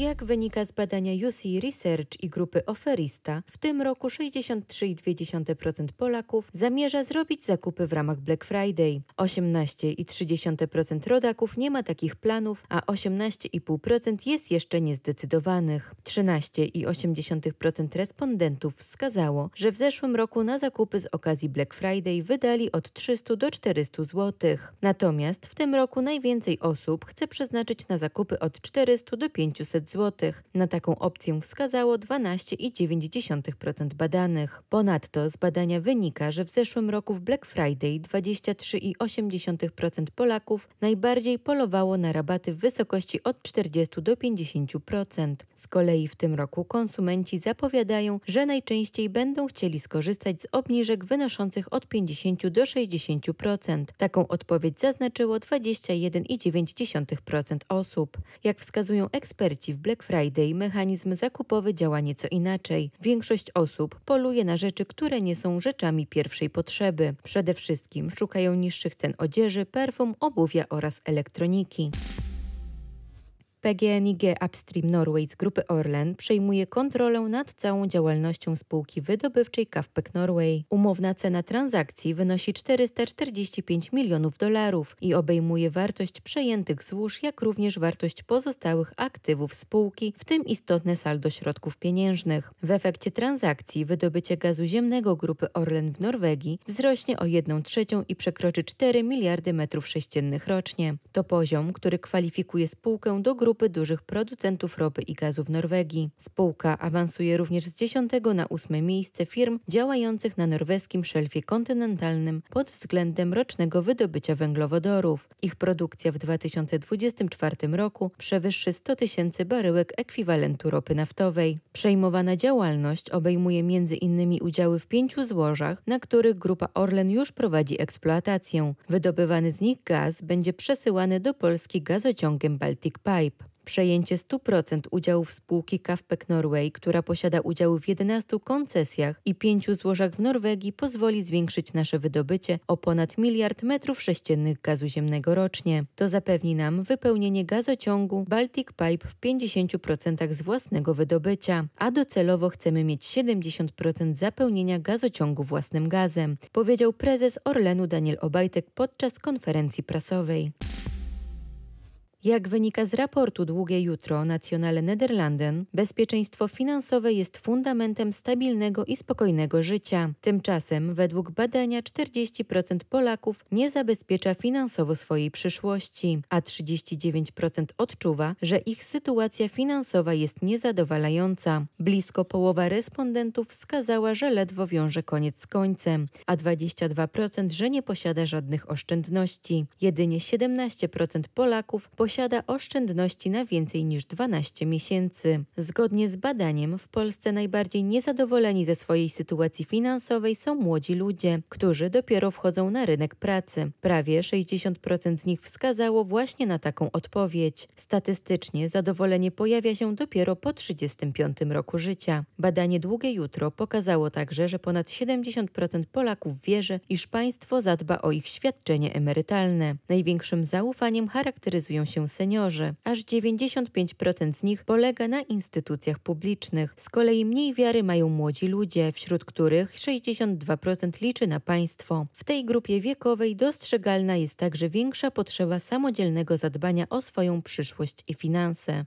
Jak wynika z badania UC Research i grupy Oferista, w tym roku 63,2% Polaków zamierza zrobić zakupy w ramach Black Friday. 18,3% rodaków nie ma takich planów, a 18,5% jest jeszcze niezdecydowanych. 13,8% respondentów wskazało, że w zeszłym roku na zakupy z okazji Black Friday wydali od 300 do 400 zł. Natomiast w tym roku najwięcej osób chce przeznaczyć na zakupy od 400 do 500 zł zł. Na taką opcję wskazało 12,9% badanych. Ponadto z badania wynika, że w zeszłym roku w Black Friday 23,8% Polaków najbardziej polowało na rabaty w wysokości od 40 do 50%. Z kolei w tym roku konsumenci zapowiadają, że najczęściej będą chcieli skorzystać z obniżek wynoszących od 50 do 60%. Taką odpowiedź zaznaczyło 21,9% osób. Jak wskazują eksperci w Black Friday, mechanizm zakupowy działa nieco inaczej. Większość osób poluje na rzeczy, które nie są rzeczami pierwszej potrzeby. Przede wszystkim szukają niższych cen odzieży, perfum, obuwia oraz elektroniki. PGNiG Upstream Norway z grupy Orlen przejmuje kontrolę nad całą działalnością spółki wydobywczej Kafpek Norway. Umowna cena transakcji wynosi 445 milionów dolarów i obejmuje wartość przejętych złóż, jak również wartość pozostałych aktywów spółki, w tym istotne saldo środków pieniężnych. W efekcie transakcji wydobycie gazu ziemnego grupy Orlen w Norwegii wzrośnie o 1 trzecią i przekroczy 4 miliardy metrów sześciennych rocznie. To poziom, który kwalifikuje spółkę do grupy grupy dużych producentów ropy i gazu w Norwegii. Spółka awansuje również z 10 na 8 miejsce firm działających na norweskim szelfie kontynentalnym pod względem rocznego wydobycia węglowodorów. Ich produkcja w 2024 roku przewyższy 100 tysięcy baryłek ekwiwalentu ropy naftowej. Przejmowana działalność obejmuje m.in. udziały w pięciu złożach, na których grupa Orlen już prowadzi eksploatację. Wydobywany z nich gaz będzie przesyłany do Polski gazociągiem Baltic Pipe. Przejęcie 100% udziałów spółki Kafpek Norway, która posiada udziały w 11 koncesjach i 5 złożach w Norwegii, pozwoli zwiększyć nasze wydobycie o ponad miliard metrów sześciennych gazu ziemnego rocznie. To zapewni nam wypełnienie gazociągu Baltic Pipe w 50% z własnego wydobycia, a docelowo chcemy mieć 70% zapełnienia gazociągu własnym gazem, powiedział prezes Orlenu Daniel Obajtek podczas konferencji prasowej. Jak wynika z raportu Długie Jutro Nationale Nederlanden, bezpieczeństwo finansowe jest fundamentem stabilnego i spokojnego życia. Tymczasem, według badania, 40% Polaków nie zabezpiecza finansowo swojej przyszłości, a 39% odczuwa, że ich sytuacja finansowa jest niezadowalająca. Blisko połowa respondentów wskazała, że ledwo wiąże koniec z końcem, a 22% że nie posiada żadnych oszczędności. Jedynie 17% Polaków posiada posiada oszczędności na więcej niż 12 miesięcy. Zgodnie z badaniem w Polsce najbardziej niezadowoleni ze swojej sytuacji finansowej są młodzi ludzie, którzy dopiero wchodzą na rynek pracy. Prawie 60% z nich wskazało właśnie na taką odpowiedź. Statystycznie zadowolenie pojawia się dopiero po 35 roku życia. Badanie Długie Jutro pokazało także, że ponad 70% Polaków wierzy, iż państwo zadba o ich świadczenie emerytalne. Największym zaufaniem charakteryzują się się seniorzy. Aż 95% z nich polega na instytucjach publicznych. Z kolei mniej wiary mają młodzi ludzie, wśród których 62% liczy na państwo. W tej grupie wiekowej dostrzegalna jest także większa potrzeba samodzielnego zadbania o swoją przyszłość i finanse.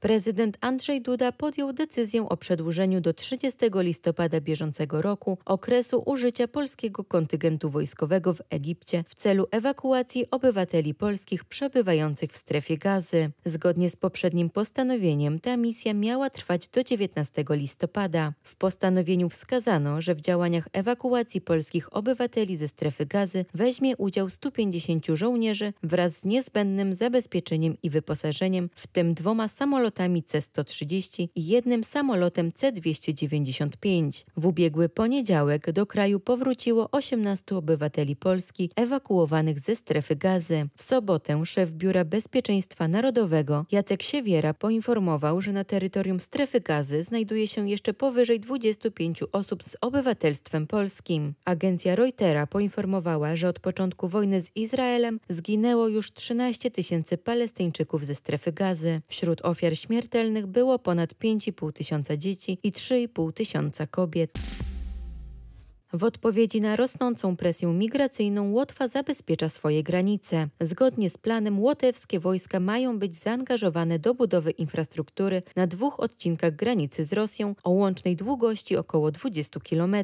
Prezydent Andrzej Duda podjął decyzję o przedłużeniu do 30 listopada bieżącego roku okresu użycia polskiego kontyngentu wojskowego w Egipcie w celu ewakuacji obywateli polskich przebywających w strefie gazy. Zgodnie z poprzednim postanowieniem ta misja miała trwać do 19 listopada. W postanowieniu wskazano, że w działaniach ewakuacji polskich obywateli ze strefy gazy weźmie udział 150 żołnierzy wraz z niezbędnym zabezpieczeniem i wyposażeniem, w tym dwoma samolotami samolotami C-130 i jednym samolotem C-295. W ubiegły poniedziałek do kraju powróciło 18 obywateli Polski ewakuowanych ze strefy gazy. W sobotę szef Biura Bezpieczeństwa Narodowego Jacek Siewiera poinformował, że na terytorium strefy gazy znajduje się jeszcze powyżej 25 osób z obywatelstwem polskim. Agencja Reutera poinformowała, że od początku wojny z Izraelem zginęło już 13 tysięcy Palestyńczyków ze strefy gazy. Wśród ofiar śmiertelnych było ponad 5,5 tysiąca dzieci i 3,5 tysiąca kobiet. W odpowiedzi na rosnącą presję migracyjną Łotwa zabezpiecza swoje granice. Zgodnie z planem łotewskie wojska mają być zaangażowane do budowy infrastruktury na dwóch odcinkach granicy z Rosją o łącznej długości około 20 km.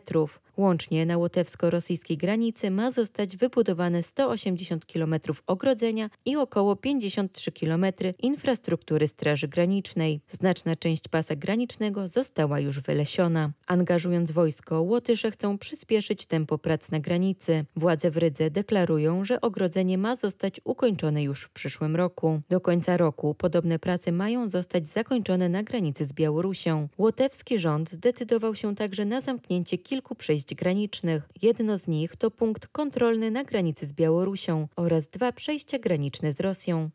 Łącznie na łotewsko-rosyjskiej granicy ma zostać wybudowane 180 km ogrodzenia i około 53 km infrastruktury Straży Granicznej. Znaczna część pasa granicznego została już wylesiona. Angażując wojsko, Łotysze chcą przy przyspieszyć tempo prac na granicy. Władze w Rydze deklarują, że ogrodzenie ma zostać ukończone już w przyszłym roku. Do końca roku podobne prace mają zostać zakończone na granicy z Białorusią. Łotewski rząd zdecydował się także na zamknięcie kilku przejść granicznych. Jedno z nich to punkt kontrolny na granicy z Białorusią oraz dwa przejścia graniczne z Rosją.